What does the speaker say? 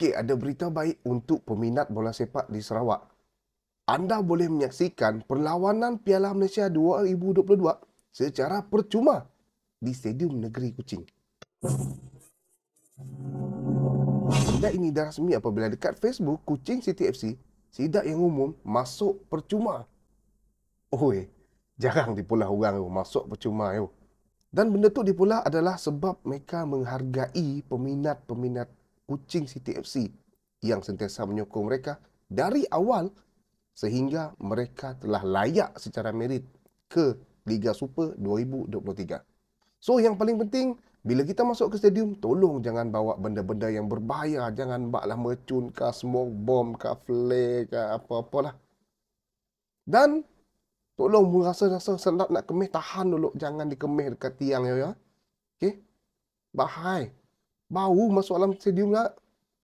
Okey, ada berita baik untuk peminat bola sepak di Sarawak. Anda boleh menyaksikan perlawanan Piala Malaysia 2022 secara percuma di Stadium Negeri Kuching. Sidak ini dah resmi apabila dekat Facebook Kuching City FC, sidak yang umum masuk percuma. Oh eh, jarang dipula orang yo, masuk percuma yo. Dan benda tu dipula adalah sebab mereka menghargai peminat-peminat Kuching City FC yang sentiasa menyokong mereka dari awal sehingga mereka telah layak secara merit ke Liga Super 2023. So yang paling penting, bila kita masuk ke stadium, tolong jangan bawa benda-benda yang berbahaya. Jangan baklah mercun ke smoke bomb ke flare ke apa-apalah. Dan tolong rasa-rasa sedap nak kemih, tahan dulu. Jangan dikemih dekat tiang. Ya, ya. Okay? Bahaya bau masuk dalam stadium tak lah.